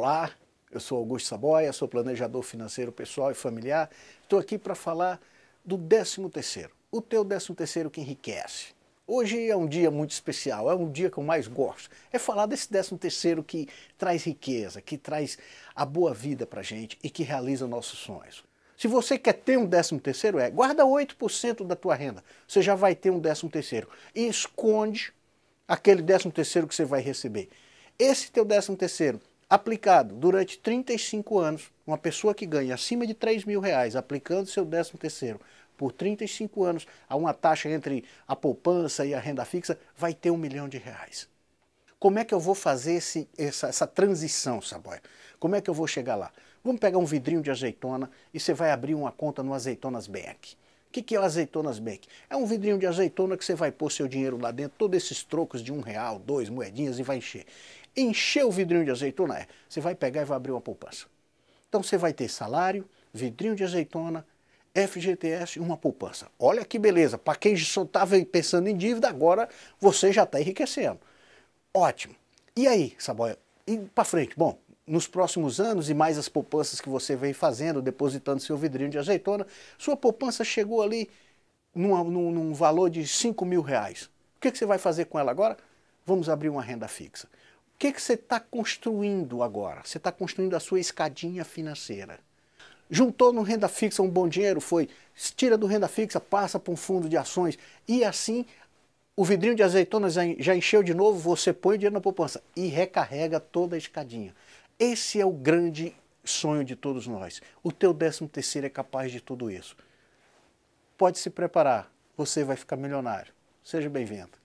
Olá, eu sou Augusto Saboia, sou planejador financeiro pessoal e familiar. Estou aqui para falar do 13 terceiro, o teu 13 terceiro que enriquece. Hoje é um dia muito especial, é um dia que eu mais gosto. É falar desse 13 terceiro que traz riqueza, que traz a boa vida para gente e que realiza nossos sonhos. Se você quer ter um 13 terceiro, é guarda 8% da tua renda. Você já vai ter um 13 terceiro e esconde aquele 13 terceiro que você vai receber. Esse teu 13 terceiro aplicado durante 35 anos, uma pessoa que ganha acima de 3 mil reais aplicando seu 13 terceiro por 35 anos a uma taxa entre a poupança e a renda fixa, vai ter um milhão de reais. Como é que eu vou fazer esse, essa, essa transição, Saboia? Como é que eu vou chegar lá? Vamos pegar um vidrinho de azeitona e você vai abrir uma conta no Azeitonas Bank. O que, que é o azeitonas bank? É um vidrinho de azeitona que você vai pôr seu dinheiro lá dentro, todos esses trocos de um real, dois moedinhas e vai encher. Encher o vidrinho de azeitona é, você vai pegar e vai abrir uma poupança. Então você vai ter salário, vidrinho de azeitona, FGTS e uma poupança. Olha que beleza, para quem só estava pensando em dívida, agora você já está enriquecendo. Ótimo. E aí, Saboia? E para frente? Bom, nos próximos anos e mais as poupanças que você vem fazendo, depositando seu vidrinho de azeitona, sua poupança chegou ali numa, num, num, valor de 5 mil reais. O que, que você vai fazer com ela agora? Vamos abrir uma renda fixa. O que, que você está construindo agora? Você está construindo a sua escadinha financeira. Juntou no renda fixa um bom dinheiro, foi, tira do renda fixa, passa para um fundo de ações e assim o vidrinho de azeitona já encheu de novo, você põe o dinheiro na poupança e recarrega toda a escadinha. Esse é o grande sonho de todos nós. O teu 13 terceiro é capaz de tudo isso. Pode se preparar, você vai ficar milionário. Seja bem-vindo.